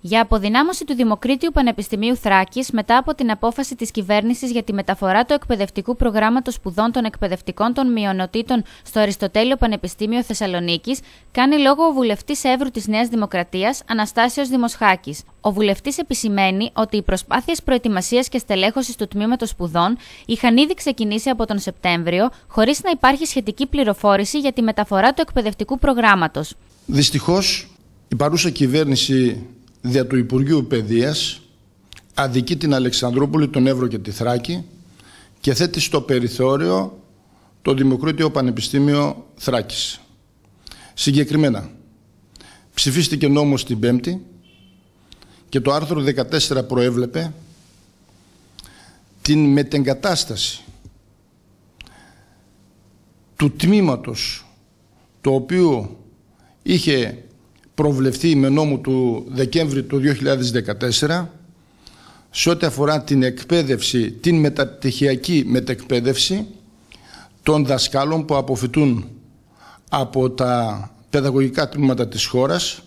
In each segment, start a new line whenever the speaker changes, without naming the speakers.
για αποδυνάμωση του Δημοκρίτιου Πανεπιστημίου Θράκης μετά από την απόφαση της κυβέρνησης για τη μεταφορά του εκπαιδευτικού προγράμματος σπουδών των εκπαιδευτικών των μειονοτήτων στο Αριστοτέλειο Πανεπιστήμιο Θεσσαλονίκης, κάνει λόγο ο βουλευτής Εύρου της Νέας Δημοκρατίας, Αναστάσιος Δημοσχάκης. Ο βουλευτής επισημαίνει ότι οι προσπάθειες προετοιμασίας και στελέχωσης του τμήματος σπουδών είχαν ήδη ξεκινήσει από τον Σεπτέμβριο, χωρίς να υπάρχει σχετική πληροφόρηση για τη μεταφορά του εκπαιδευτικού προγράμματος.
Δυστυχώς, η παρούσα κυβέρνηση δια του Υπουργείου Παιδείας αδικεί την Αλεξανδρούπολη, τον Εύρο και τη Θράκη και θέτει στο περιθώριο το Δημοκρίτιο Πανεπιστήμιο Θράκης. Συγκεκριμένα, ψηφίστηκε νόμος την Πέμπτη και το άρθρο 14 προέβλεπε την μετεγκατάσταση του τμήματος το οποίο είχε προβλεφθεί με νόμο του Δεκέμβρη του 2014 σε ό,τι αφορά την εκπαίδευση, την μεταπτυχιακή μετεκπαίδευση των δασκάλων που αποφυτούν από τα παιδαγωγικά τμήματα της χώρας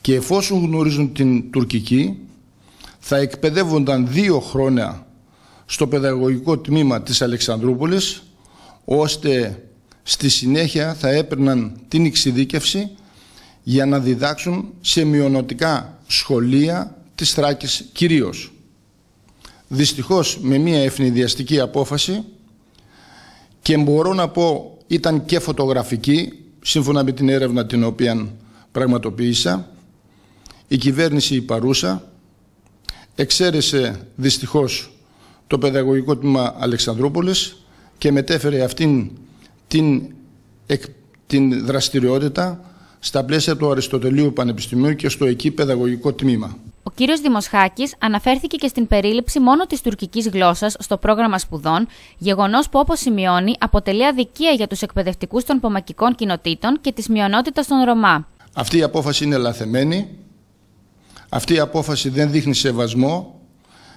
και εφόσον γνωρίζουν την τουρκική θα εκπαιδεύονταν δύο χρόνια στο παιδαγωγικό τμήμα της Αλεξανδρούπολης ώστε στη συνέχεια θα έπαιρναν την εξειδίκευση για να διδάξουν σε μειονοτικά σχολεία της Θράκης κυρίως. Δυστυχώς με μια ευνηδιαστική απόφαση και μπορώ να πω ήταν και φωτογραφική σύμφωνα με την έρευνα την οποία πραγματοποίησα η κυβέρνηση η παρούσα εξαίρεσε δυστυχώς το παιδαγωγικό τμήμα Αλεξανδρούπολης και μετέφερε αυτήν την δραστηριότητα στα πλαίσια του Αριστοτελείου Πανεπιστημίου και στο εκεί παιδαγωγικό τμήμα.
Ο κύριος Δημοσχάκης αναφέρθηκε και στην περίληψη μόνο της τουρκικής γλώσσας στο πρόγραμμα σπουδών, γεγονός που, όπως σημειώνει, αποτελεί αδικία για τους εκπαιδευτικούς των πομακικών κοινοτήτων και της μειονότητας των Ρωμά.
Αυτή η απόφαση είναι λαθεμένη. Αυτή η απόφαση δεν δείχνει σεβασμό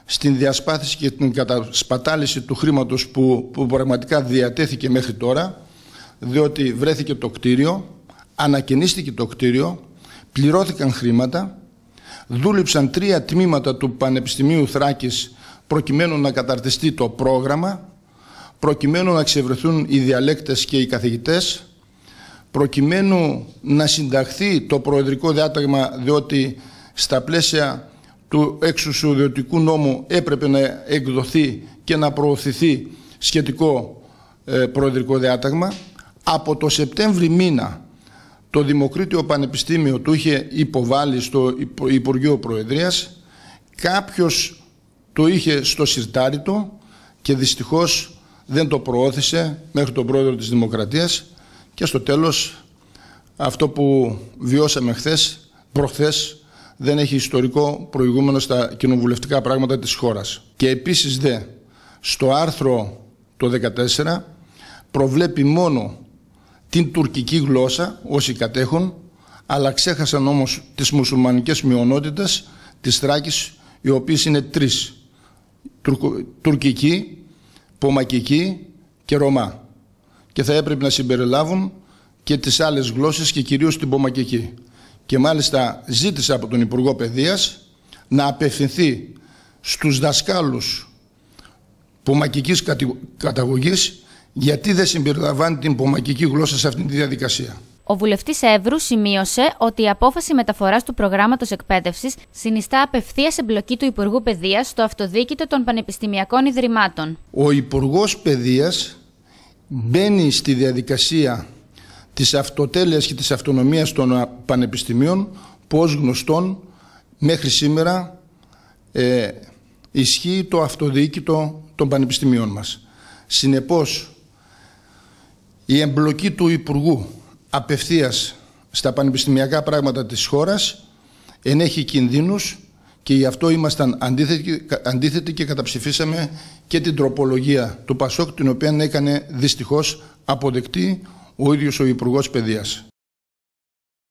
στην διασπάθηση και την κατασπατάληση του χρήματος που, που πραγματικά διατέθηκε μέχρι τώρα, διότι βρέθηκε το κτίριο, ανακαινίστηκε το κτίριο, πληρώθηκαν χρήματα, δούλεψαν τρία τμήματα του Πανεπιστημίου Θράκης προκειμένου να καταρτιστεί το πρόγραμμα, προκειμένου να ξεβρεθούν οι διαλέκτες και οι καθηγητές, προκειμένου να συνταχθεί το προεδρικό διάταγμα διότι στα πλαίσια του εξουσιοδιωτικού νόμου έπρεπε να εκδοθεί και να προωθηθεί σχετικό ε, προεδρικό διάταγμα. Από το Σεπτέμβρη μήνα το Δημοκρίτιο Πανεπιστήμιο του είχε υποβάλει στο Υπουργείο Προεδρίας, κάποιος το είχε στο του και δυστυχώς δεν το προώθησε μέχρι τον πρόεδρο της Δημοκρατίας και στο τέλος αυτό που βιώσαμε χθες, προχθές, δεν έχει ιστορικό προηγούμενο στα κοινοβουλευτικά πράγματα της χώρας. Και επίσης δε, στο άρθρο το 14 προβλέπει μόνο την τουρκική γλώσσα όσοι κατέχουν, αλλά ξέχασαν όμως τις μουσουλμανικές μειονότητες της Θράκης, οι οποίες είναι τρεις, τουρκική, πομακική και ρωμά. Και θα έπρεπε να συμπεριλάβουν και τις άλλες γλώσσες και κυρίως την πομακική. Και μάλιστα ζήτησα από τον Υπουργό Παιδείας να απευθυνθεί στους δασκάλους πομακικής καταγωγής γιατί δεν συμπεριλαμβάνει την πομακική γλώσσα σε αυτή τη διαδικασία.
Ο βουλευτής Εύρου σημείωσε ότι η απόφαση μεταφοράς του προγράμματος εκπαίδευσης συνιστά απευθείας εμπλοκή του Υπουργού Παιδείας στο αυτοδίκητο των πανεπιστημιακών ιδρυμάτων.
Ο Υπουργός Παιδείας μπαίνει στη διαδικασία της αυτοτέλειας και της αυτονομίας των πανεπιστημίων που ως γνωστόν μέχρι σήμερα ε, ισχύει το αυτοδίκητο των πανεπιστημίων μας. Συνεπώς η εμπλοκή του Υπουργού απευθείας στα πανεπιστημιακά πράγματα της χώρας ενέχει κινδύνους και γι' αυτό ήμασταν αντίθετοι, και καταψηφίσαμε και την τροπολογία του Πασόκ την οποία έκανε δυστυχώς αποδεκτή ο ίδιος ο Υπουργός Παιδείας.